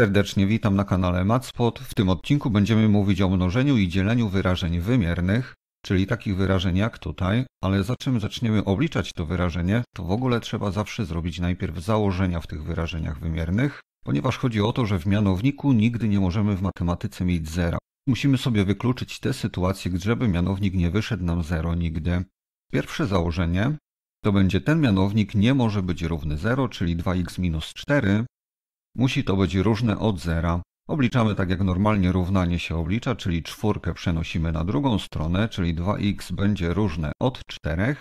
Serdecznie witam na kanale Matspot. W tym odcinku będziemy mówić o mnożeniu i dzieleniu wyrażeń wymiernych, czyli takich wyrażeń jak tutaj, ale zanim zaczniemy obliczać to wyrażenie, to w ogóle trzeba zawsze zrobić najpierw założenia w tych wyrażeniach wymiernych, ponieważ chodzi o to, że w mianowniku nigdy nie możemy w matematyce mieć zera. Musimy sobie wykluczyć te sytuacje, żeby mianownik nie wyszedł nam zero nigdy. Pierwsze założenie to będzie ten mianownik nie może być równy 0, czyli 2x minus 4, Musi to być różne od zera. Obliczamy tak jak normalnie równanie się oblicza, czyli czwórkę przenosimy na drugą stronę, czyli 2x będzie różne od 4,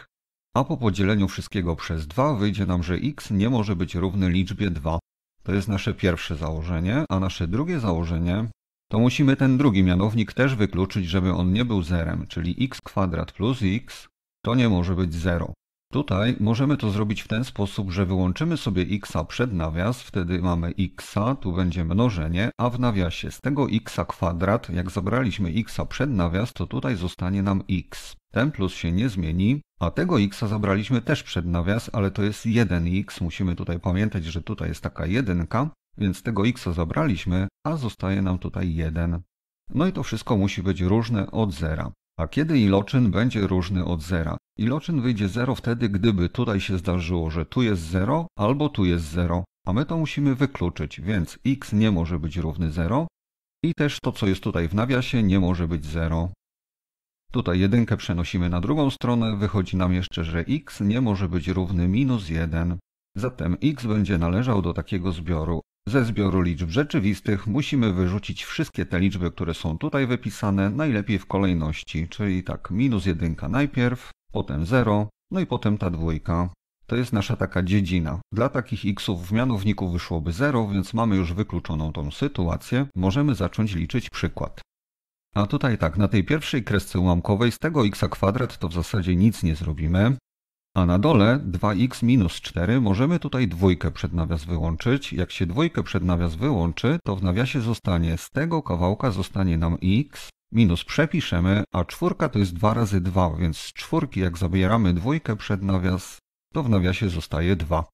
a po podzieleniu wszystkiego przez 2 wyjdzie nam, że x nie może być równy liczbie 2. To jest nasze pierwsze założenie, a nasze drugie założenie to musimy ten drugi mianownik też wykluczyć, żeby on nie był zerem, czyli x kwadrat plus x to nie może być 0. Tutaj możemy to zrobić w ten sposób, że wyłączymy sobie x przed nawias, wtedy mamy x, tu będzie mnożenie, a w nawiasie z tego x kwadrat, jak zabraliśmy x przed nawias, to tutaj zostanie nam x. Ten plus się nie zmieni, a tego x zabraliśmy też przed nawias, ale to jest 1x, musimy tutaj pamiętać, że tutaj jest taka jedynka, więc tego x zabraliśmy, a zostaje nam tutaj 1. No i to wszystko musi być różne od zera. A kiedy iloczyn będzie różny od zera? Iloczyn wyjdzie 0 wtedy, gdyby tutaj się zdarzyło, że tu jest 0 albo tu jest 0, a my to musimy wykluczyć, więc x nie może być równy 0 i też to, co jest tutaj w nawiasie, nie może być 0. Tutaj jedynkę przenosimy na drugą stronę, wychodzi nam jeszcze, że x nie może być równy minus 1. Zatem x będzie należał do takiego zbioru. Ze zbioru liczb rzeczywistych musimy wyrzucić wszystkie te liczby, które są tutaj wypisane, najlepiej w kolejności, czyli tak minus 1 najpierw, potem 0, no i potem ta dwójka. To jest nasza taka dziedzina. Dla takich xów w mianowniku wyszłoby 0, więc mamy już wykluczoną tą sytuację. Możemy zacząć liczyć przykład. A tutaj tak, na tej pierwszej kresce ułamkowej z tego x kwadrat to w zasadzie nic nie zrobimy. A na dole 2x minus 4 możemy tutaj dwójkę przed nawias wyłączyć. Jak się dwójkę przed nawias wyłączy, to w nawiasie zostanie z tego kawałka zostanie nam x minus przepiszemy, a czwórka to jest 2 razy 2, więc z czwórki jak zabieramy dwójkę przed nawias, to w nawiasie zostaje 2.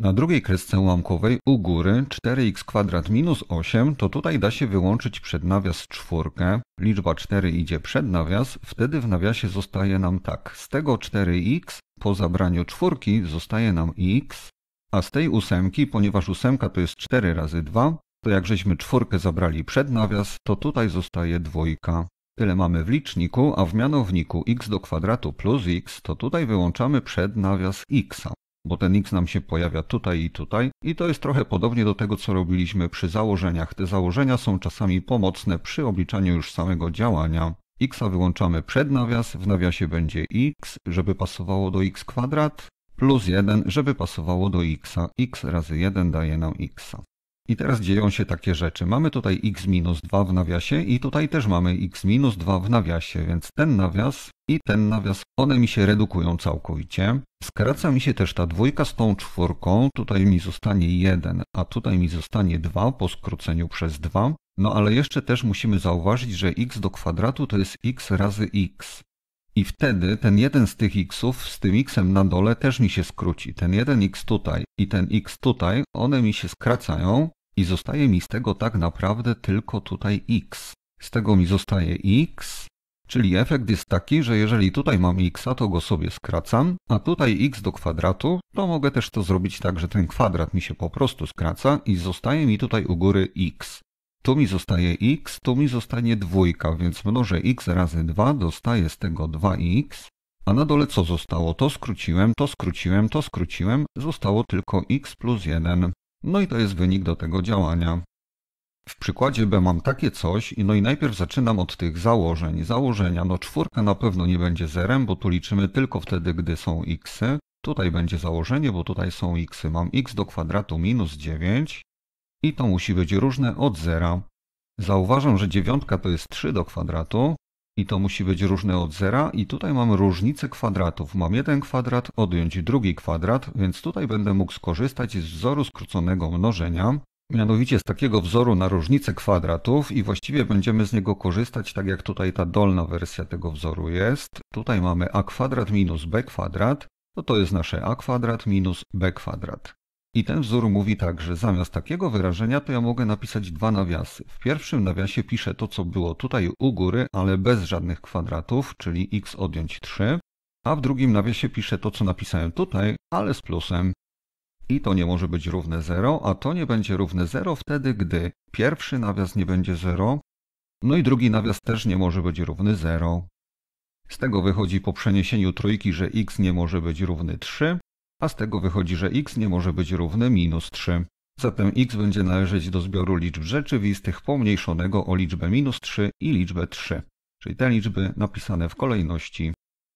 Na drugiej kresce ułamkowej u góry 4x kwadrat minus 8 to tutaj da się wyłączyć przed nawias czwórkę, liczba 4 idzie przed nawias, wtedy w nawiasie zostaje nam tak, z tego 4x po zabraniu czwórki zostaje nam x, a z tej ósemki, ponieważ ósemka to jest 4 razy 2, to jak żeśmy czwórkę zabrali przed nawias, to tutaj zostaje dwójka. Tyle mamy w liczniku, a w mianowniku x do kwadratu plus x, to tutaj wyłączamy przed nawias x, bo ten x nam się pojawia tutaj i tutaj i to jest trochę podobnie do tego, co robiliśmy przy założeniach. Te założenia są czasami pomocne przy obliczaniu już samego działania x wyłączamy przed nawias, w nawiasie będzie x, żeby pasowało do x kwadrat, plus 1, żeby pasowało do x. x razy 1 daje nam x. I teraz dzieją się takie rzeczy. Mamy tutaj x minus 2 w nawiasie i tutaj też mamy x minus 2 w nawiasie, więc ten nawias i ten nawias, one mi się redukują całkowicie. Skraca mi się też ta dwójka z tą czwórką, tutaj mi zostanie 1, a tutaj mi zostanie 2 po skróceniu przez 2. No ale jeszcze też musimy zauważyć, że x do kwadratu to jest x razy x. I wtedy ten jeden z tych xów z tym xem na dole też mi się skróci. Ten jeden x tutaj i ten x tutaj, one mi się skracają i zostaje mi z tego tak naprawdę tylko tutaj x. Z tego mi zostaje x, czyli efekt jest taki, że jeżeli tutaj mam x, to go sobie skracam, a tutaj x do kwadratu, to mogę też to zrobić tak, że ten kwadrat mi się po prostu skraca i zostaje mi tutaj u góry x. Tu mi zostaje x, tu mi zostanie dwójka, więc mnożę x razy 2, dostaję z tego 2x, a na dole co zostało? To skróciłem, to skróciłem, to skróciłem, zostało tylko x plus 1. No i to jest wynik do tego działania. W przykładzie B mam takie coś, no i najpierw zaczynam od tych założeń. Założenia, no czwórka na pewno nie będzie zerem, bo tu liczymy tylko wtedy, gdy są x. -y. Tutaj będzie założenie, bo tutaj są x. -y. Mam x do kwadratu minus 9 i to musi być różne od zera. Zauważam, że dziewiątka to jest 3 do kwadratu, i to musi być różne od zera i tutaj mam różnicę kwadratów. Mam jeden kwadrat, odjąć drugi kwadrat, więc tutaj będę mógł skorzystać z wzoru skróconego mnożenia, mianowicie z takiego wzoru na różnicę kwadratów i właściwie będziemy z niego korzystać tak jak tutaj ta dolna wersja tego wzoru jest. Tutaj mamy a kwadrat minus b kwadrat, to no to jest nasze a kwadrat minus b kwadrat. I ten wzór mówi tak, że zamiast takiego wyrażenia to ja mogę napisać dwa nawiasy. W pierwszym nawiasie piszę to, co było tutaj u góry, ale bez żadnych kwadratów, czyli x odjąć 3, a w drugim nawiasie piszę to, co napisałem tutaj, ale z plusem. I to nie może być równe 0, a to nie będzie równe 0 wtedy, gdy pierwszy nawias nie będzie 0, no i drugi nawias też nie może być równy 0. Z tego wychodzi po przeniesieniu trójki, że x nie może być równy 3, a z tego wychodzi, że x nie może być równe minus 3. Zatem x będzie należeć do zbioru liczb rzeczywistych pomniejszonego o liczbę minus 3 i liczbę 3, czyli te liczby napisane w kolejności.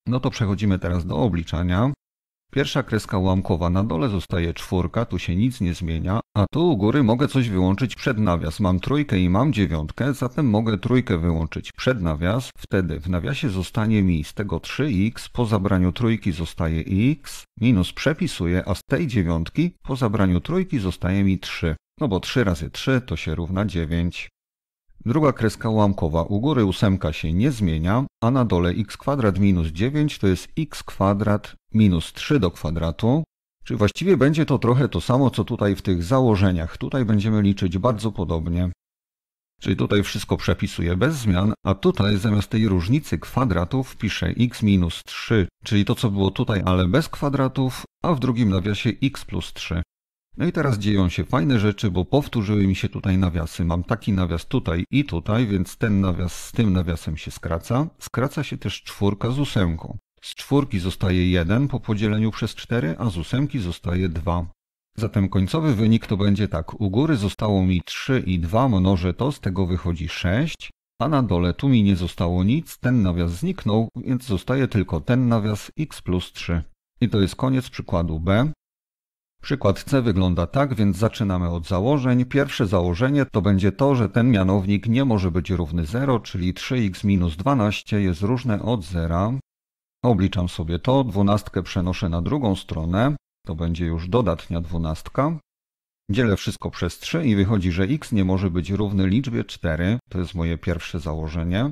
No to przechodzimy teraz do obliczania. Pierwsza kreska ułamkowa na dole zostaje czwórka, tu się nic nie zmienia, a tu u góry mogę coś wyłączyć przed nawias. Mam trójkę i mam dziewiątkę, zatem mogę trójkę wyłączyć przed nawias. Wtedy w nawiasie zostanie mi z tego 3x, po zabraniu trójki zostaje x, minus przepisuję, a z tej dziewiątki po zabraniu trójki zostaje mi 3. No bo 3 razy 3 to się równa 9. Druga kreska ułamkowa. U góry ósemka się nie zmienia, a na dole x kwadrat minus 9 to jest x kwadrat minus 3 do kwadratu. Czy właściwie będzie to trochę to samo, co tutaj w tych założeniach. Tutaj będziemy liczyć bardzo podobnie. Czyli tutaj wszystko przepisuję bez zmian, a tutaj zamiast tej różnicy kwadratów piszę x minus 3, czyli to co było tutaj, ale bez kwadratów, a w drugim nawiasie x plus 3. No i teraz dzieją się fajne rzeczy, bo powtórzyły mi się tutaj nawiasy. Mam taki nawias tutaj i tutaj, więc ten nawias z tym nawiasem się skraca. Skraca się też czwórka z ósemką. Z czwórki zostaje 1 po podzieleniu przez 4, a z ósemki zostaje 2. Zatem końcowy wynik to będzie tak. U góry zostało mi 3 i 2, mnożę to, z tego wychodzi 6, a na dole tu mi nie zostało nic, ten nawias zniknął, więc zostaje tylko ten nawias x plus 3. I to jest koniec przykładu B. Przykład C wygląda tak, więc zaczynamy od założeń. Pierwsze założenie to będzie to, że ten mianownik nie może być równy 0, czyli 3x minus 12 jest różne od 0. Obliczam sobie to, dwunastkę przenoszę na drugą stronę, to będzie już dodatnia dwunastka. Dzielę wszystko przez 3 i wychodzi, że x nie może być równy liczbie 4, to jest moje pierwsze założenie.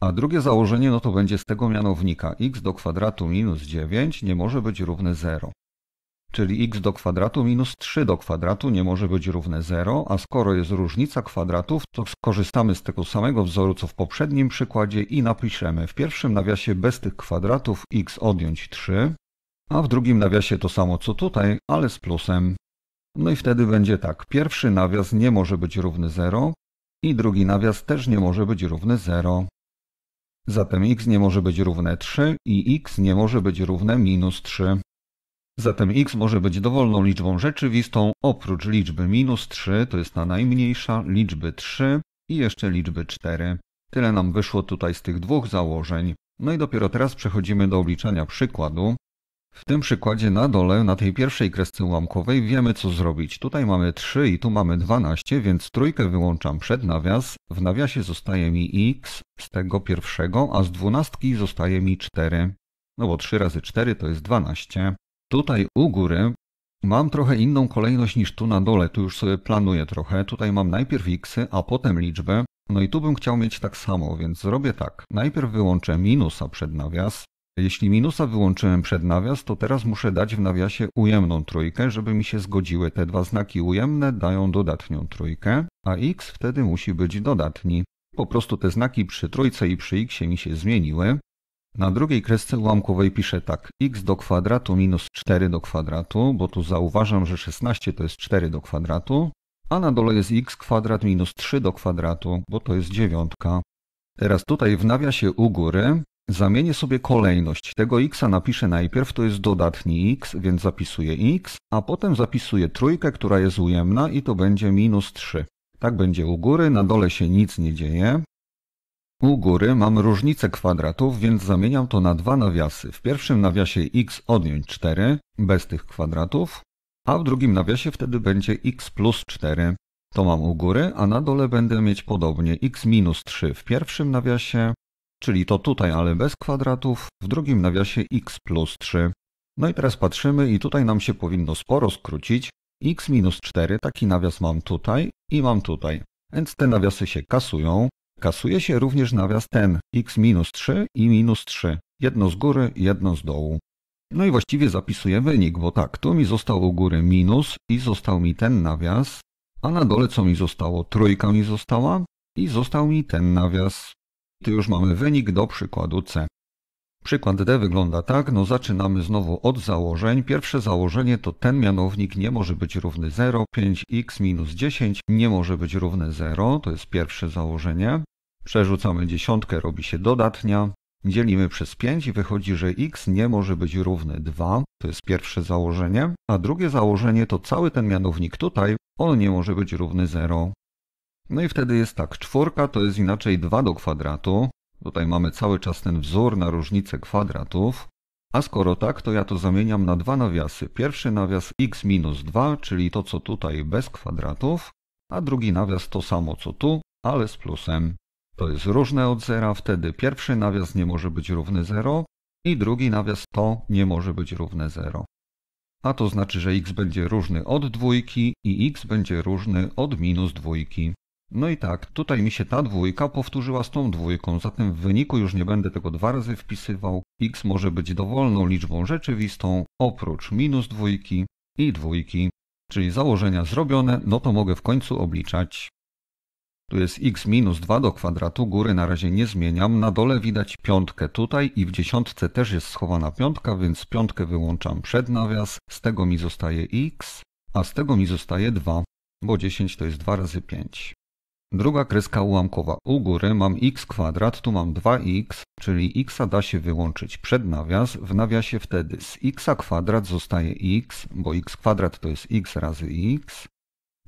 A drugie założenie no to będzie z tego mianownika x do kwadratu minus 9 nie może być równy 0. Czyli x do kwadratu minus 3 do kwadratu nie może być równe 0, a skoro jest różnica kwadratów, to skorzystamy z tego samego wzoru co w poprzednim przykładzie i napiszemy w pierwszym nawiasie bez tych kwadratów x odjąć 3, a w drugim nawiasie to samo co tutaj, ale z plusem. No i wtedy będzie tak, pierwszy nawias nie może być równy 0 i drugi nawias też nie może być równy 0. Zatem x nie może być równe 3 i x nie może być równe minus 3. Zatem x może być dowolną liczbą rzeczywistą oprócz liczby minus 3, to jest ta najmniejsza, liczby 3 i jeszcze liczby 4. Tyle nam wyszło tutaj z tych dwóch założeń. No i dopiero teraz przechodzimy do obliczania przykładu. W tym przykładzie na dole, na tej pierwszej kresce ułamkowej wiemy co zrobić. Tutaj mamy 3 i tu mamy 12, więc trójkę wyłączam przed nawias. W nawiasie zostaje mi x z tego pierwszego, a z dwunastki zostaje mi 4. No bo 3 razy 4 to jest 12. Tutaj u góry mam trochę inną kolejność niż tu na dole, tu już sobie planuję trochę. Tutaj mam najpierw x, a potem liczbę. No i tu bym chciał mieć tak samo, więc zrobię tak. Najpierw wyłączę minusa przed nawias. Jeśli minusa wyłączyłem przed nawias, to teraz muszę dać w nawiasie ujemną trójkę, żeby mi się zgodziły. Te dwa znaki ujemne dają dodatnią trójkę, a x wtedy musi być dodatni. Po prostu te znaki przy trójce i przy x mi się zmieniły. Na drugiej kresce ułamkowej piszę tak x do kwadratu minus 4 do kwadratu, bo tu zauważam, że 16 to jest 4 do kwadratu, a na dole jest x kwadrat minus 3 do kwadratu, bo to jest 9. Teraz tutaj w nawiasie u góry zamienię sobie kolejność. Tego x napiszę najpierw, to jest dodatni x, więc zapisuję x, a potem zapisuję trójkę, która jest ujemna i to będzie minus 3. Tak będzie u góry, na dole się nic nie dzieje, u góry mam różnicę kwadratów, więc zamieniam to na dwa nawiasy. W pierwszym nawiasie x odjąć 4, bez tych kwadratów, a w drugim nawiasie wtedy będzie x plus 4. To mam u góry, a na dole będę mieć podobnie x minus 3 w pierwszym nawiasie, czyli to tutaj, ale bez kwadratów, w drugim nawiasie x plus 3. No i teraz patrzymy i tutaj nam się powinno sporo skrócić. x minus 4, taki nawias mam tutaj i mam tutaj, więc te nawiasy się kasują. Kasuje się również nawias ten x-3 i minus 3. Jedno z góry, jedno z dołu. No i właściwie zapisuję wynik, bo tak, tu mi został u góry minus i został mi ten nawias, a na dole co mi zostało? Trójka mi została i został mi ten nawias. Tu już mamy wynik do przykładu C. Przykład D wygląda tak, no zaczynamy znowu od założeń. Pierwsze założenie to ten mianownik nie może być równy 0, 5x minus 10 nie może być równe 0, to jest pierwsze założenie. Przerzucamy dziesiątkę, robi się dodatnia. Dzielimy przez 5 i wychodzi, że x nie może być równy 2. To jest pierwsze założenie. A drugie założenie to cały ten mianownik tutaj, on nie może być równy 0. No i wtedy jest tak, czwórka to jest inaczej 2 do kwadratu. Tutaj mamy cały czas ten wzór na różnicę kwadratów. A skoro tak, to ja to zamieniam na dwa nawiasy. Pierwszy nawias x minus 2, czyli to co tutaj bez kwadratów, a drugi nawias to samo co tu, ale z plusem to jest różne od zera, wtedy pierwszy nawias nie może być równy 0 i drugi nawias to nie może być równe 0. A to znaczy, że x będzie różny od dwójki i x będzie różny od minus dwójki. No i tak, tutaj mi się ta dwójka powtórzyła z tą dwójką, zatem w wyniku już nie będę tego dwa razy wpisywał. x może być dowolną liczbą rzeczywistą oprócz minus dwójki i dwójki. Czyli założenia zrobione, no to mogę w końcu obliczać. Tu jest x minus 2 do kwadratu, góry na razie nie zmieniam. Na dole widać piątkę tutaj i w dziesiątce też jest schowana piątka, więc piątkę wyłączam przed nawias. Z tego mi zostaje x, a z tego mi zostaje 2, bo 10 to jest 2 razy 5. Druga kreska ułamkowa. U góry mam x kwadrat, tu mam 2x, czyli x da się wyłączyć przed nawias, w nawiasie wtedy z x kwadrat zostaje x, bo x kwadrat to jest x razy x,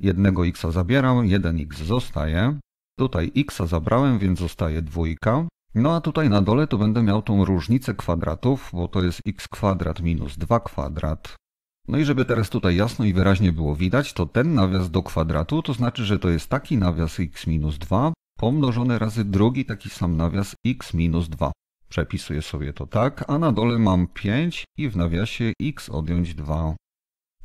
Jednego x zabieram, jeden x zostaje. Tutaj x zabrałem, więc zostaje dwójka. No a tutaj na dole to będę miał tą różnicę kwadratów, bo to jest x kwadrat minus 2 kwadrat. No i żeby teraz tutaj jasno i wyraźnie było widać, to ten nawias do kwadratu to znaczy, że to jest taki nawias x minus 2 pomnożone razy drugi taki sam nawias x minus 2. Przepisuję sobie to tak, a na dole mam 5 i w nawiasie x odjąć 2.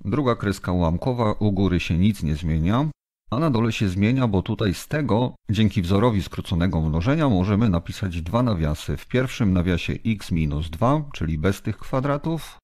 Druga kreska ułamkowa, u góry się nic nie zmienia, a na dole się zmienia, bo tutaj z tego, dzięki wzorowi skróconego mnożenia, możemy napisać dwa nawiasy. W pierwszym nawiasie x minus 2, czyli bez tych kwadratów,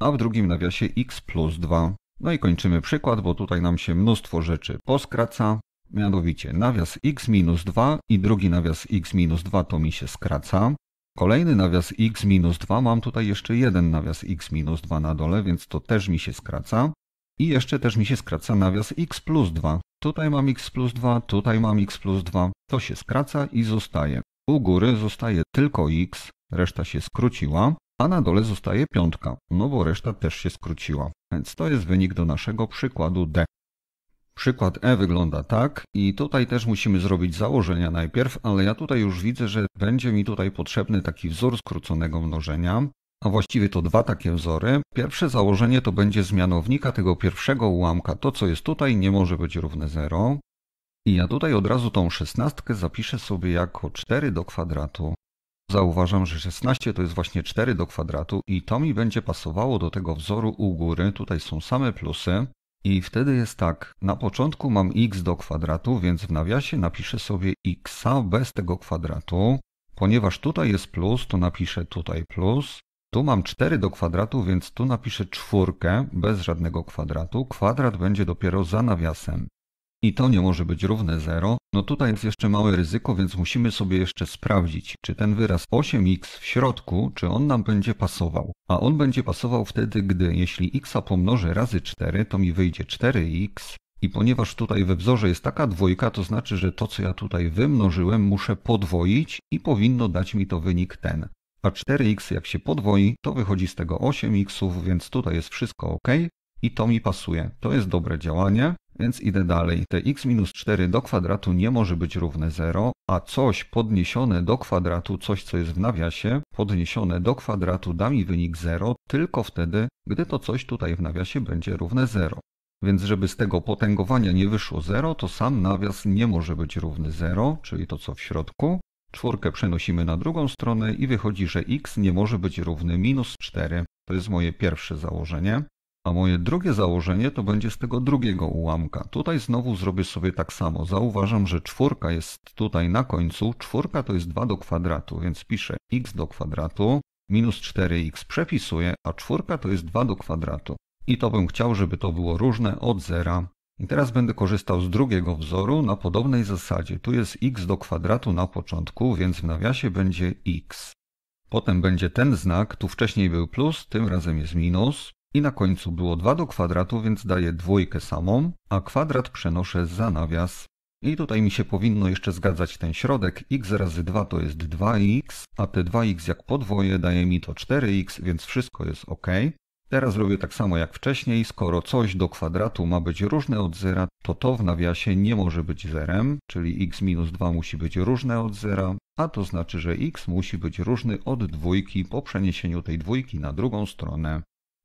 a w drugim nawiasie x plus 2. No i kończymy przykład, bo tutaj nam się mnóstwo rzeczy poskraca. Mianowicie nawias x minus 2 i drugi nawias x minus 2 to mi się skraca. Kolejny nawias x minus 2, mam tutaj jeszcze jeden nawias x minus 2 na dole, więc to też mi się skraca. I jeszcze też mi się skraca nawias x plus 2. Tutaj mam x plus 2, tutaj mam x plus 2. To się skraca i zostaje. U góry zostaje tylko x, reszta się skróciła, a na dole zostaje piątka, no bo reszta też się skróciła. Więc to jest wynik do naszego przykładu D. Przykład E wygląda tak i tutaj też musimy zrobić założenia najpierw, ale ja tutaj już widzę, że będzie mi tutaj potrzebny taki wzór skróconego mnożenia, a właściwie to dwa takie wzory. Pierwsze założenie to będzie z mianownika tego pierwszego ułamka. To, co jest tutaj, nie może być równe 0. I ja tutaj od razu tą szesnastkę zapiszę sobie jako 4 do kwadratu. Zauważam, że 16 to jest właśnie 4 do kwadratu i to mi będzie pasowało do tego wzoru u góry. Tutaj są same plusy. I wtedy jest tak, na początku mam x do kwadratu, więc w nawiasie napiszę sobie x bez tego kwadratu. Ponieważ tutaj jest plus, to napiszę tutaj plus. Tu mam 4 do kwadratu, więc tu napiszę czwórkę bez żadnego kwadratu. Kwadrat będzie dopiero za nawiasem i to nie może być równe 0, no tutaj jest jeszcze małe ryzyko, więc musimy sobie jeszcze sprawdzić, czy ten wyraz 8x w środku, czy on nam będzie pasował. A on będzie pasował wtedy, gdy jeśli x pomnożę razy 4, to mi wyjdzie 4x, i ponieważ tutaj we wzorze jest taka dwójka, to znaczy, że to co ja tutaj wymnożyłem muszę podwoić i powinno dać mi to wynik ten. A 4x jak się podwoi, to wychodzi z tego 8x, więc tutaj jest wszystko ok i to mi pasuje. To jest dobre działanie. Więc idę dalej. Te x minus 4 do kwadratu nie może być równe 0, a coś podniesione do kwadratu, coś co jest w nawiasie, podniesione do kwadratu da mi wynik 0 tylko wtedy, gdy to coś tutaj w nawiasie będzie równe 0. Więc żeby z tego potęgowania nie wyszło 0, to sam nawias nie może być równy 0, czyli to co w środku. Czwórkę przenosimy na drugą stronę i wychodzi, że x nie może być równy minus 4. To jest moje pierwsze założenie. A moje drugie założenie to będzie z tego drugiego ułamka. Tutaj znowu zrobię sobie tak samo. Zauważam, że czwórka jest tutaj na końcu. Czwórka to jest 2 do kwadratu, więc piszę x do kwadratu minus 4x przepisuję, a czwórka to jest 2 do kwadratu. I to bym chciał, żeby to było różne od zera. I teraz będę korzystał z drugiego wzoru na podobnej zasadzie. Tu jest x do kwadratu na początku, więc w nawiasie będzie x. Potem będzie ten znak, tu wcześniej był plus, tym razem jest minus. I na końcu było 2 do kwadratu, więc daję dwójkę samą, a kwadrat przenoszę za nawias. I tutaj mi się powinno jeszcze zgadzać ten środek. x razy 2 to jest 2x, a te 2x jak podwoję daje mi to 4x, więc wszystko jest ok. Teraz robię tak samo jak wcześniej. Skoro coś do kwadratu ma być różne od zera, to to w nawiasie nie może być zerem, czyli x minus 2 musi być różne od zera, a to znaczy, że x musi być różny od dwójki po przeniesieniu tej dwójki na drugą stronę.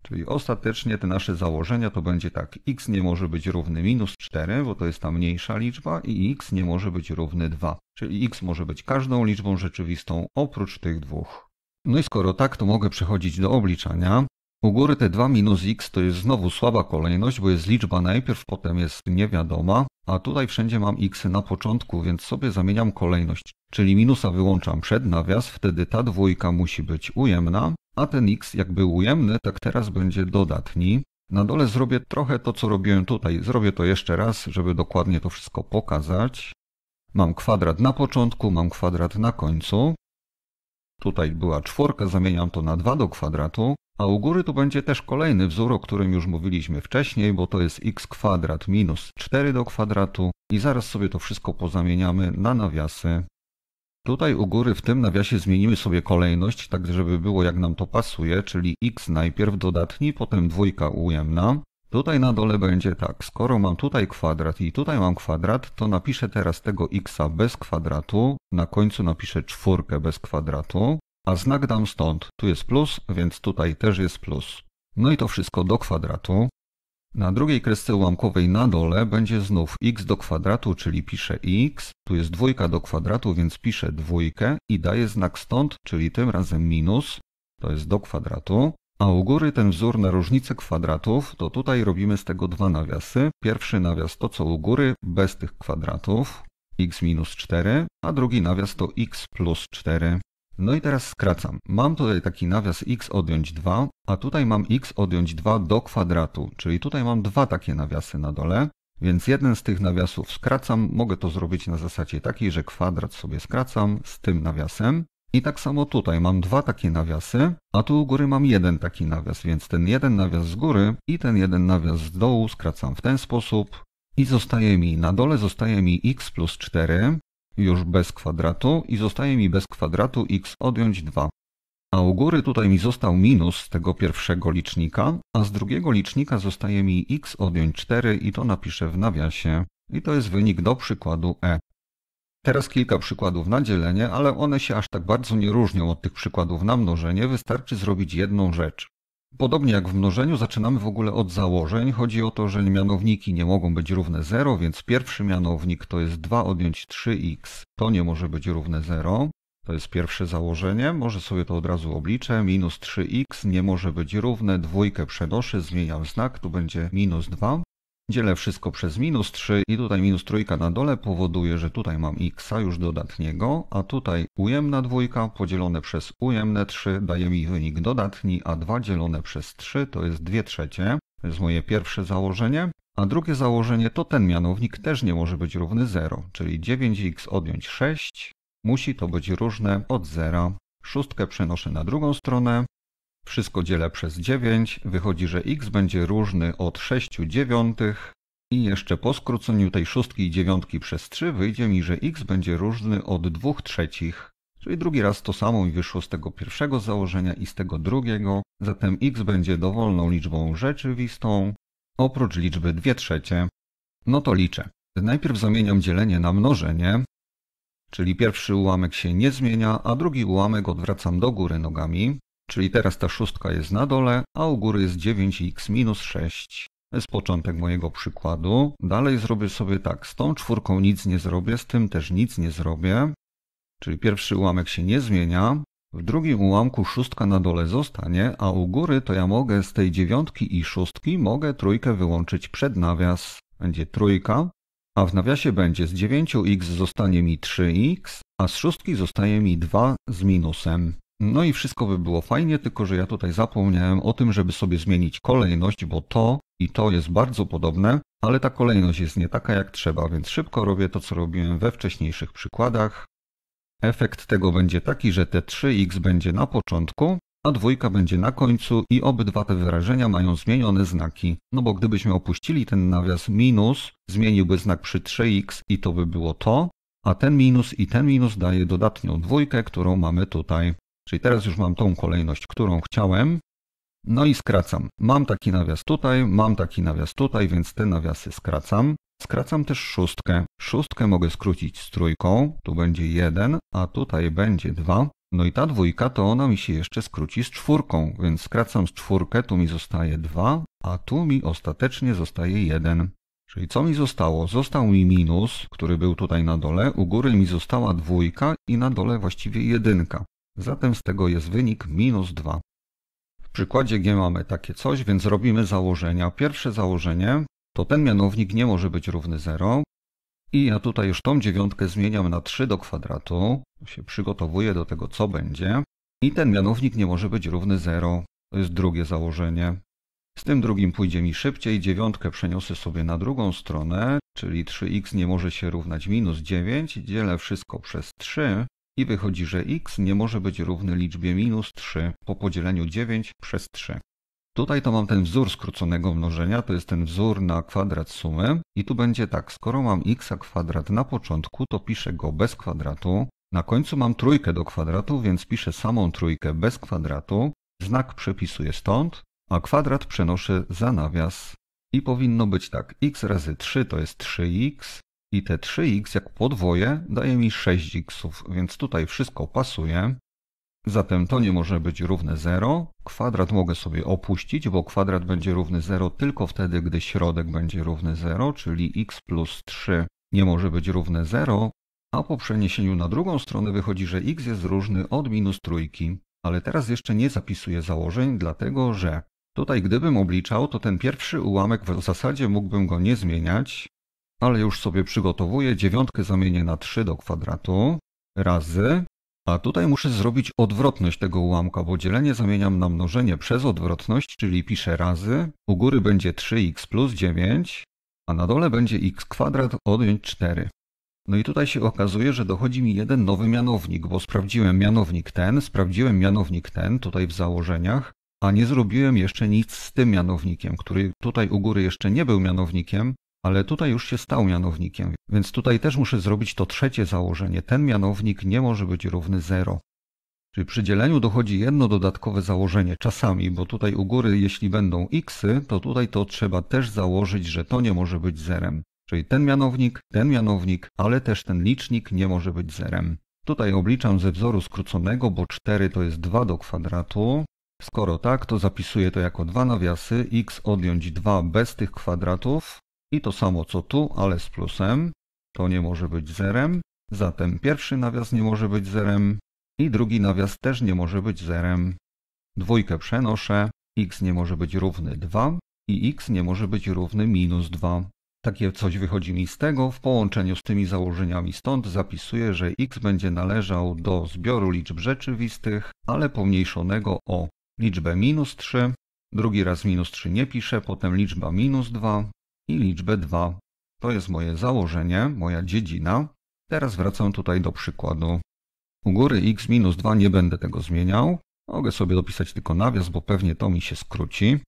Czyli ostatecznie te nasze założenia to będzie tak, x nie może być równy minus 4, bo to jest ta mniejsza liczba i x nie może być równy 2. Czyli x może być każdą liczbą rzeczywistą oprócz tych dwóch. No i skoro tak, to mogę przechodzić do obliczania. U góry te 2 minus x to jest znowu słaba kolejność, bo jest liczba najpierw, potem jest niewiadoma, a tutaj wszędzie mam x na początku, więc sobie zamieniam kolejność. Czyli minusa wyłączam przed nawias, wtedy ta dwójka musi być ujemna, a ten x jak był ujemny, tak teraz będzie dodatni. Na dole zrobię trochę to, co robiłem tutaj. Zrobię to jeszcze raz, żeby dokładnie to wszystko pokazać. Mam kwadrat na początku, mam kwadrat na końcu. Tutaj była czwórka, zamieniam to na 2 do kwadratu, a u góry to będzie też kolejny wzór, o którym już mówiliśmy wcześniej, bo to jest x kwadrat minus 4 do kwadratu i zaraz sobie to wszystko pozamieniamy na nawiasy. Tutaj u góry w tym nawiasie zmienimy sobie kolejność, tak żeby było jak nam to pasuje, czyli x najpierw dodatni, potem dwójka ujemna, Tutaj na dole będzie tak, skoro mam tutaj kwadrat i tutaj mam kwadrat, to napiszę teraz tego x'a bez kwadratu, na końcu napiszę czwórkę bez kwadratu, a znak dam stąd, tu jest plus, więc tutaj też jest plus. No i to wszystko do kwadratu. Na drugiej kresce ułamkowej na dole będzie znów x do kwadratu, czyli piszę x, tu jest dwójka do kwadratu, więc piszę dwójkę i daję znak stąd, czyli tym razem minus, to jest do kwadratu. A u góry ten wzór na różnicę kwadratów, to tutaj robimy z tego dwa nawiasy. Pierwszy nawias to co u góry, bez tych kwadratów, x minus 4, a drugi nawias to x plus 4. No i teraz skracam. Mam tutaj taki nawias x odjąć 2, a tutaj mam x odjąć 2 do kwadratu, czyli tutaj mam dwa takie nawiasy na dole, więc jeden z tych nawiasów skracam. Mogę to zrobić na zasadzie takiej, że kwadrat sobie skracam z tym nawiasem, i tak samo tutaj mam dwa takie nawiasy, a tu u góry mam jeden taki nawias, więc ten jeden nawias z góry i ten jeden nawias z dołu skracam w ten sposób i zostaje mi, na dole zostaje mi x plus 4, już bez kwadratu i zostaje mi bez kwadratu x odjąć 2. A u góry tutaj mi został minus z tego pierwszego licznika, a z drugiego licznika zostaje mi x odjąć 4 i to napiszę w nawiasie. I to jest wynik do przykładu e. Teraz kilka przykładów na dzielenie, ale one się aż tak bardzo nie różnią od tych przykładów na mnożenie, wystarczy zrobić jedną rzecz. Podobnie jak w mnożeniu zaczynamy w ogóle od założeń. Chodzi o to, że mianowniki nie mogą być równe 0, więc pierwszy mianownik to jest 2 odjąć 3x. To nie może być równe 0. To jest pierwsze założenie. Może sobie to od razu obliczę. Minus 3x nie może być równe. Dwójkę przenoszę, zmieniam znak. Tu będzie minus 2. Dzielę wszystko przez minus 3 i tutaj minus trójka na dole powoduje, że tutaj mam x już dodatniego, a tutaj ujemna dwójka podzielone przez ujemne 3 daje mi wynik dodatni, a 2 dzielone przez 3 to jest 2 trzecie. To jest moje pierwsze założenie. A drugie założenie to ten mianownik też nie może być równy 0, czyli 9x odjąć 6 musi to być różne od 0. Szóstkę przenoszę na drugą stronę, wszystko dzielę przez 9, wychodzi, że x będzie różny od 6 dziewiątych i jeszcze po skróceniu tej szóstki i dziewiątki przez 3 wyjdzie mi, że x będzie różny od 2 trzecich. Czyli drugi raz to samo i wyszło z tego pierwszego założenia i z tego drugiego. Zatem x będzie dowolną liczbą rzeczywistą, oprócz liczby 2 trzecie. No to liczę. Najpierw zamieniam dzielenie na mnożenie, czyli pierwszy ułamek się nie zmienia, a drugi ułamek odwracam do góry nogami. Czyli teraz ta szóstka jest na dole, a u góry jest 9x minus 6. To jest początek mojego przykładu. Dalej zrobię sobie tak, z tą czwórką nic nie zrobię, z tym też nic nie zrobię. Czyli pierwszy ułamek się nie zmienia. W drugim ułamku szóstka na dole zostanie, a u góry to ja mogę z tej dziewiątki i szóstki mogę trójkę wyłączyć przed nawias. Będzie trójka, a w nawiasie będzie z 9x zostanie mi 3x, a z szóstki zostaje mi 2 z minusem. No i wszystko by było fajnie, tylko że ja tutaj zapomniałem o tym, żeby sobie zmienić kolejność, bo to i to jest bardzo podobne, ale ta kolejność jest nie taka jak trzeba, więc szybko robię to, co robiłem we wcześniejszych przykładach. Efekt tego będzie taki, że te 3x będzie na początku, a dwójka będzie na końcu i obydwa te wyrażenia mają zmienione znaki. No bo gdybyśmy opuścili ten nawias minus, zmieniłby znak przy 3x i to by było to, a ten minus i ten minus daje dodatnią dwójkę, którą mamy tutaj. Czyli teraz już mam tą kolejność, którą chciałem. No i skracam. Mam taki nawias tutaj, mam taki nawias tutaj, więc te nawiasy skracam. Skracam też szóstkę. Szóstkę mogę skrócić z trójką. Tu będzie 1, a tutaj będzie 2. No i ta dwójka to ona mi się jeszcze skróci z czwórką, więc skracam z czwórkę, tu mi zostaje 2, a tu mi ostatecznie zostaje 1. Czyli co mi zostało? Został mi minus, który był tutaj na dole, u góry mi została dwójka i na dole właściwie jedynka. Zatem z tego jest wynik minus 2. W przykładzie G mamy takie coś, więc robimy założenia. Pierwsze założenie to ten mianownik nie może być równy 0. I ja tutaj już tą dziewiątkę zmieniam na 3 do kwadratu. Się przygotowuję do tego, co będzie. I ten mianownik nie może być równy 0. To jest drugie założenie. Z tym drugim pójdzie mi szybciej. Dziewiątkę przeniosę sobie na drugą stronę, czyli 3x nie może się równać minus 9. Dzielę wszystko przez 3. I wychodzi, że x nie może być równy liczbie minus 3 po podzieleniu 9 przez 3. Tutaj to mam ten wzór skróconego mnożenia, to jest ten wzór na kwadrat sumy. I tu będzie tak, skoro mam x kwadrat na początku, to piszę go bez kwadratu. Na końcu mam trójkę do kwadratu, więc piszę samą trójkę bez kwadratu. Znak przepisuję stąd, a kwadrat przenoszę za nawias. I powinno być tak, x razy 3 to jest 3x, i te 3x jak podwoję daje mi 6x, więc tutaj wszystko pasuje. Zatem to nie może być równe 0. Kwadrat mogę sobie opuścić, bo kwadrat będzie równy 0 tylko wtedy, gdy środek będzie równy 0, czyli x plus 3 nie może być równe 0, a po przeniesieniu na drugą stronę wychodzi, że x jest różny od minus trójki. Ale teraz jeszcze nie zapisuję założeń, dlatego że tutaj gdybym obliczał, to ten pierwszy ułamek w zasadzie mógłbym go nie zmieniać, ale już sobie przygotowuję. Dziewiątkę zamienię na 3 do kwadratu razy. A tutaj muszę zrobić odwrotność tego ułamka, bo dzielenie zamieniam na mnożenie przez odwrotność, czyli piszę razy. U góry będzie 3x plus 9, a na dole będzie x kwadrat odjąć 4. No i tutaj się okazuje, że dochodzi mi jeden nowy mianownik, bo sprawdziłem mianownik ten, sprawdziłem mianownik ten tutaj w założeniach, a nie zrobiłem jeszcze nic z tym mianownikiem, który tutaj u góry jeszcze nie był mianownikiem, ale tutaj już się stał mianownikiem, więc tutaj też muszę zrobić to trzecie założenie. Ten mianownik nie może być równy 0. Czyli przy dzieleniu dochodzi jedno dodatkowe założenie czasami, bo tutaj u góry jeśli będą xy, to tutaj to trzeba też założyć, że to nie może być zerem. Czyli ten mianownik, ten mianownik, ale też ten licznik nie może być zerem. Tutaj obliczam ze wzoru skróconego, bo 4 to jest 2 do kwadratu. Skoro tak, to zapisuję to jako 2 nawiasy, x odjąć 2 bez tych kwadratów, i to samo co tu, ale z plusem. To nie może być zerem. Zatem pierwszy nawias nie może być zerem i drugi nawias też nie może być zerem. Dwójkę przenoszę, x nie może być równy 2 i x nie może być równy minus 2. Takie coś wychodzi mi z tego, w połączeniu z tymi założeniami stąd zapisuję, że x będzie należał do zbioru liczb rzeczywistych, ale pomniejszonego o liczbę minus 3, drugi raz minus 3 nie piszę, potem liczba minus 2, i liczbę 2. To jest moje założenie, moja dziedzina. Teraz wracam tutaj do przykładu. U góry x minus 2 nie będę tego zmieniał. Mogę sobie dopisać tylko nawias, bo pewnie to mi się skróci.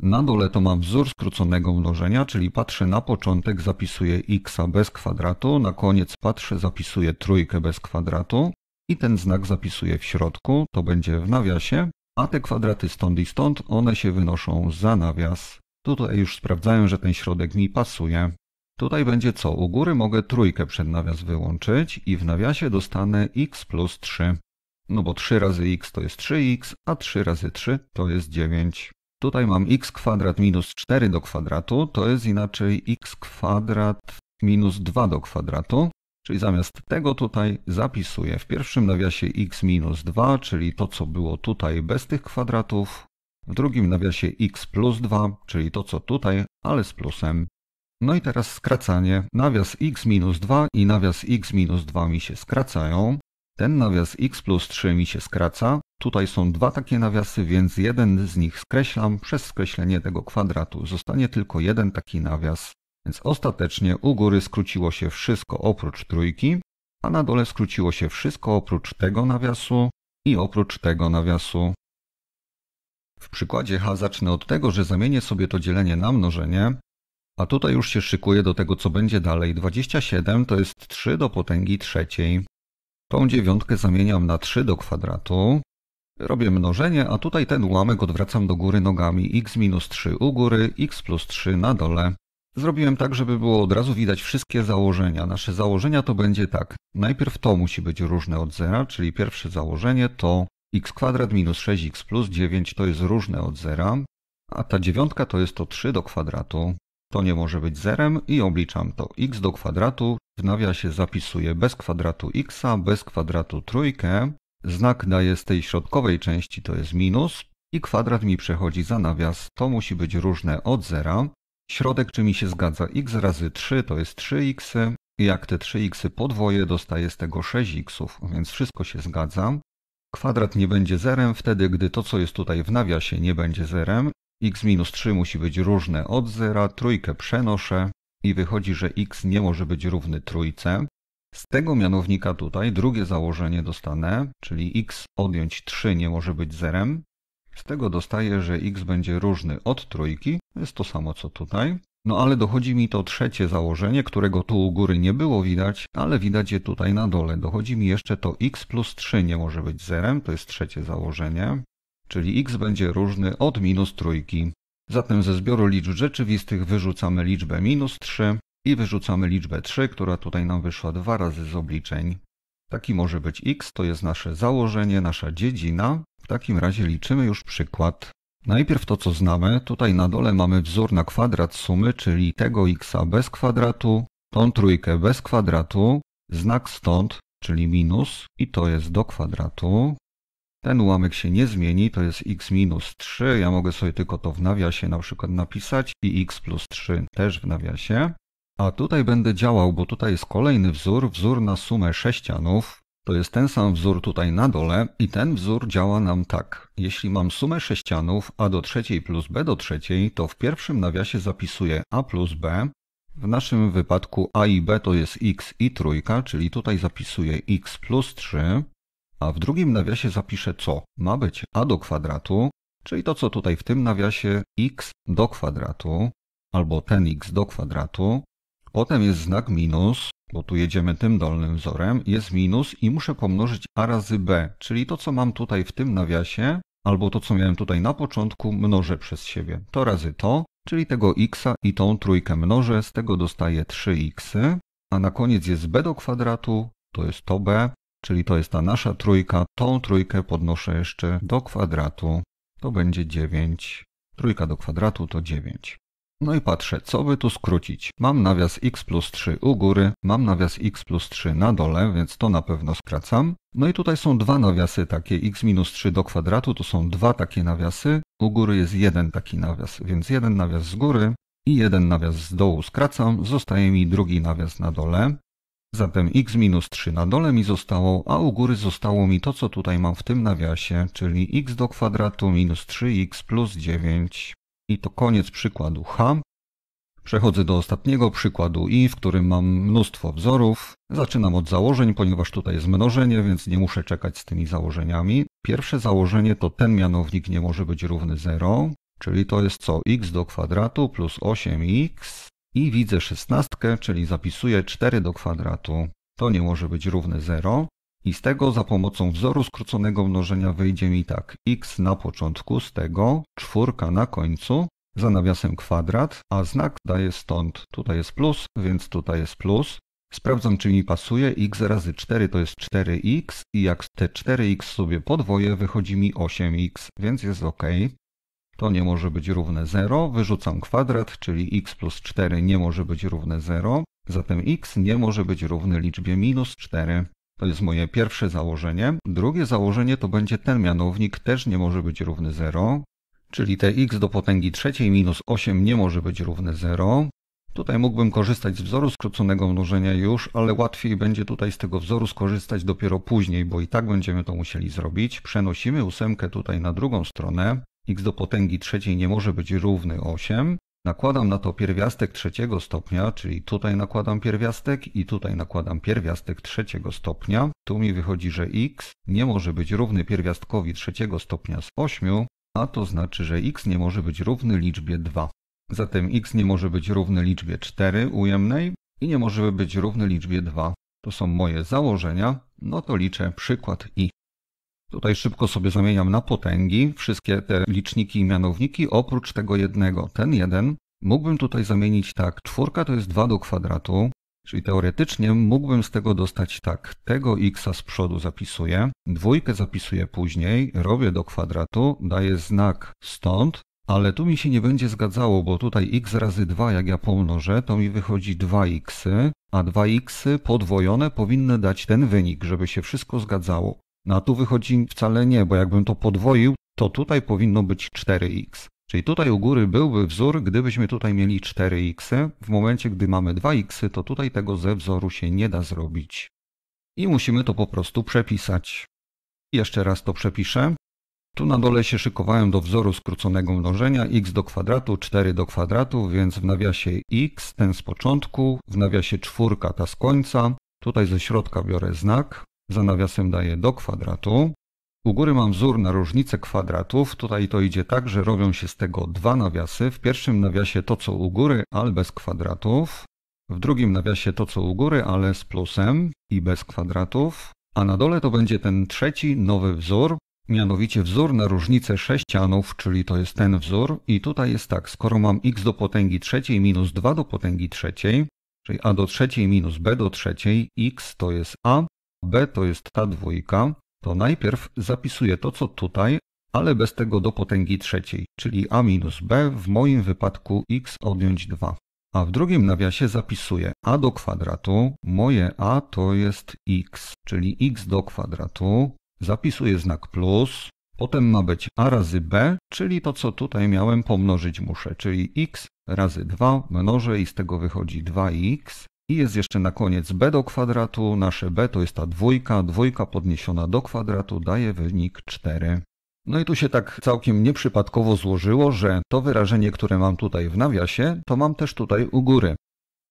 Na dole to mam wzór skróconego mnożenia, czyli patrzę na początek, zapisuję x bez kwadratu, na koniec patrzę, zapisuję trójkę bez kwadratu i ten znak zapisuję w środku, to będzie w nawiasie, a te kwadraty stąd i stąd, one się wynoszą za nawias. Tutaj już sprawdzają, że ten środek mi pasuje. Tutaj będzie co? U góry mogę trójkę przed nawias wyłączyć i w nawiasie dostanę x plus 3. No bo 3 razy x to jest 3x, a 3 razy 3 to jest 9. Tutaj mam x kwadrat minus 4 do kwadratu, to jest inaczej x kwadrat minus 2 do kwadratu. Czyli zamiast tego tutaj zapisuję w pierwszym nawiasie x minus 2, czyli to co było tutaj bez tych kwadratów, w drugim nawiasie x plus 2, czyli to co tutaj, ale z plusem. No i teraz skracanie. Nawias x minus 2 i nawias x minus 2 mi się skracają. Ten nawias x plus 3 mi się skraca. Tutaj są dwa takie nawiasy, więc jeden z nich skreślam. Przez skreślenie tego kwadratu zostanie tylko jeden taki nawias. Więc ostatecznie u góry skróciło się wszystko oprócz trójki, a na dole skróciło się wszystko oprócz tego nawiasu i oprócz tego nawiasu. W przykładzie H zacznę od tego, że zamienię sobie to dzielenie na mnożenie, a tutaj już się szykuję do tego, co będzie dalej. 27 to jest 3 do potęgi trzeciej. Tą dziewiątkę zamieniam na 3 do kwadratu. Robię mnożenie, a tutaj ten ułamek odwracam do góry nogami. x minus 3 u góry, x plus 3 na dole. Zrobiłem tak, żeby było od razu widać wszystkie założenia. Nasze założenia to będzie tak. Najpierw to musi być różne od zera, czyli pierwsze założenie to x kwadrat minus 6x plus 9 to jest różne od zera, a ta dziewiątka to jest to 3 do kwadratu. To nie może być zerem i obliczam to x do kwadratu. W nawiasie zapisuję bez kwadratu x, bez kwadratu trójkę. Znak daje z tej środkowej części to jest minus i kwadrat mi przechodzi za nawias. To musi być różne od zera. Środek czy mi się zgadza? x razy 3 to jest 3x. Jak te 3x podwoję, dostaję z tego 6x, więc wszystko się zgadza. Kwadrat nie będzie zerem wtedy, gdy to, co jest tutaj w nawiasie, nie będzie zerem. x minus 3 musi być różne od zera, trójkę przenoszę i wychodzi, że x nie może być równy trójce. Z tego mianownika tutaj drugie założenie dostanę, czyli x odjąć 3 nie może być zerem. Z tego dostaję, że x będzie różny od trójki, to jest to samo co tutaj. No ale dochodzi mi to trzecie założenie, którego tu u góry nie było widać, ale widać je tutaj na dole. Dochodzi mi jeszcze to x plus 3 nie może być zerem, to jest trzecie założenie, czyli x będzie różny od minus trójki. Zatem ze zbioru liczb rzeczywistych wyrzucamy liczbę minus 3 i wyrzucamy liczbę 3, która tutaj nam wyszła dwa razy z obliczeń. Taki może być x, to jest nasze założenie, nasza dziedzina. W takim razie liczymy już przykład. Najpierw to, co znamy. Tutaj na dole mamy wzór na kwadrat sumy, czyli tego x bez kwadratu, tą trójkę bez kwadratu, znak stąd, czyli minus i to jest do kwadratu. Ten ułamek się nie zmieni, to jest x minus 3, ja mogę sobie tylko to w nawiasie na przykład napisać i x plus 3 też w nawiasie. A tutaj będę działał, bo tutaj jest kolejny wzór, wzór na sumę sześcianów, to jest ten sam wzór tutaj na dole i ten wzór działa nam tak. Jeśli mam sumę sześcianów a do trzeciej plus b do trzeciej, to w pierwszym nawiasie zapisuję a plus b. W naszym wypadku a i b to jest x i trójka, czyli tutaj zapisuję x plus 3. A w drugim nawiasie zapiszę co? Ma być a do kwadratu, czyli to co tutaj w tym nawiasie x do kwadratu, albo ten x do kwadratu. Potem jest znak minus, bo tu jedziemy tym dolnym wzorem, jest minus i muszę pomnożyć a razy b, czyli to, co mam tutaj w tym nawiasie, albo to, co miałem tutaj na początku, mnożę przez siebie. To razy to, czyli tego x i tą trójkę mnożę, z tego dostaję 3x, a na koniec jest b do kwadratu, to jest to b, czyli to jest ta nasza trójka, tą trójkę podnoszę jeszcze do kwadratu, to będzie 9. Trójka do kwadratu to 9. No i patrzę, co by tu skrócić. Mam nawias x plus 3 u góry, mam nawias x plus 3 na dole, więc to na pewno skracam. No i tutaj są dwa nawiasy takie, x minus 3 do kwadratu, to są dwa takie nawiasy. U góry jest jeden taki nawias, więc jeden nawias z góry i jeden nawias z dołu skracam, zostaje mi drugi nawias na dole. Zatem x minus 3 na dole mi zostało, a u góry zostało mi to, co tutaj mam w tym nawiasie, czyli x do kwadratu minus 3x plus 9. I to koniec przykładu H. Przechodzę do ostatniego przykładu i, w którym mam mnóstwo wzorów. Zaczynam od założeń, ponieważ tutaj jest mnożenie, więc nie muszę czekać z tymi założeniami. Pierwsze założenie to ten mianownik nie może być równy 0, czyli to jest co x do kwadratu plus 8x i widzę szesnastkę, czyli zapisuję 4 do kwadratu. To nie może być równe 0. I z tego za pomocą wzoru skróconego mnożenia wyjdzie mi tak x na początku, z tego czwórka na końcu, za nawiasem kwadrat, a znak daje stąd, tutaj jest plus, więc tutaj jest plus. Sprawdzam czy mi pasuje, x razy 4 to jest 4x i jak te 4x sobie podwoję wychodzi mi 8x, więc jest ok. To nie może być równe 0, wyrzucam kwadrat, czyli x plus 4 nie może być równe 0, zatem x nie może być równy liczbie minus 4. To jest moje pierwsze założenie. Drugie założenie to będzie ten mianownik też nie może być równy 0, czyli te x do potęgi trzeciej minus 8 nie może być równe 0. Tutaj mógłbym korzystać z wzoru skróconego mnożenia już, ale łatwiej będzie tutaj z tego wzoru skorzystać dopiero później, bo i tak będziemy to musieli zrobić. Przenosimy ósemkę tutaj na drugą stronę. x do potęgi trzeciej nie może być równy 8. Nakładam na to pierwiastek trzeciego stopnia, czyli tutaj nakładam pierwiastek i tutaj nakładam pierwiastek trzeciego stopnia. Tu mi wychodzi, że x nie może być równy pierwiastkowi trzeciego stopnia z 8, a to znaczy, że x nie może być równy liczbie 2. Zatem x nie może być równy liczbie 4 ujemnej i nie może być równy liczbie 2. To są moje założenia, no to liczę przykład i. Tutaj szybko sobie zamieniam na potęgi wszystkie te liczniki i mianowniki oprócz tego jednego. Ten jeden mógłbym tutaj zamienić tak. Czwórka to jest 2 do kwadratu, czyli teoretycznie mógłbym z tego dostać tak. Tego x z przodu zapisuję, dwójkę zapisuję później, robię do kwadratu, daję znak stąd, ale tu mi się nie będzie zgadzało, bo tutaj x razy 2, jak ja pomnożę, to mi wychodzi 2x, y, a 2x y podwojone powinny dać ten wynik, żeby się wszystko zgadzało. No a tu wychodzi wcale nie, bo jakbym to podwoił, to tutaj powinno być 4x. Czyli tutaj u góry byłby wzór, gdybyśmy tutaj mieli 4x. W momencie, gdy mamy 2x, to tutaj tego ze wzoru się nie da zrobić. I musimy to po prostu przepisać. Jeszcze raz to przepiszę. Tu na dole się szykowałem do wzoru skróconego mnożenia x do kwadratu, 4 do kwadratu, więc w nawiasie x ten z początku, w nawiasie czwórka ta z końca. Tutaj ze środka biorę znak, za nawiasem daję do kwadratu. U góry mam wzór na różnicę kwadratów. Tutaj to idzie tak, że robią się z tego dwa nawiasy. W pierwszym nawiasie to co u góry, ale bez kwadratów. W drugim nawiasie to co u góry, ale z plusem i bez kwadratów. A na dole to będzie ten trzeci, nowy wzór, mianowicie wzór na różnicę sześcianów, czyli to jest ten wzór. I tutaj jest tak, skoro mam x do potęgi trzeciej minus 2 do potęgi trzeciej, czyli a do trzeciej minus b do trzeciej, x to jest a, b to jest ta dwójka, to najpierw zapisuję to, co tutaj, ale bez tego do potęgi trzeciej, czyli a minus b, w moim wypadku x odjąć 2. A w drugim nawiasie zapisuję a do kwadratu, moje a to jest x, czyli x do kwadratu, zapisuję znak plus, potem ma być a razy b, czyli to co tutaj miałem pomnożyć muszę, czyli x razy 2 mnożę i z tego wychodzi 2x, i jest jeszcze na koniec b do kwadratu. Nasze b to jest ta dwójka. Dwójka podniesiona do kwadratu daje wynik 4. No i tu się tak całkiem nieprzypadkowo złożyło, że to wyrażenie, które mam tutaj w nawiasie, to mam też tutaj u góry.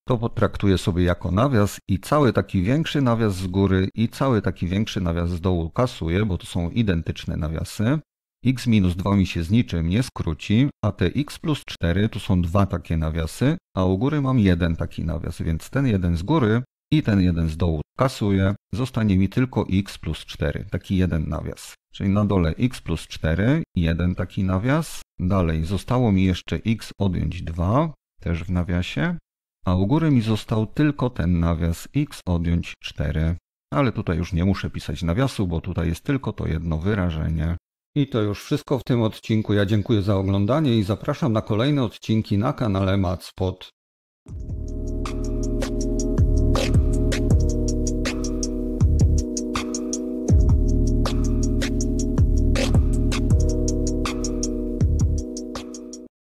To potraktuję sobie jako nawias i cały taki większy nawias z góry i cały taki większy nawias z dołu kasuję, bo to są identyczne nawiasy x minus 2 mi się z niczym nie skróci, a te x plus 4 tu są dwa takie nawiasy, a u góry mam jeden taki nawias, więc ten jeden z góry i ten jeden z dołu kasuje, zostanie mi tylko x plus 4, taki jeden nawias. Czyli na dole x plus 4, jeden taki nawias, dalej zostało mi jeszcze x odjąć 2, też w nawiasie, a u góry mi został tylko ten nawias x odjąć 4. Ale tutaj już nie muszę pisać nawiasu, bo tutaj jest tylko to jedno wyrażenie. I to już wszystko w tym odcinku. Ja dziękuję za oglądanie i zapraszam na kolejne odcinki na kanale Matspot.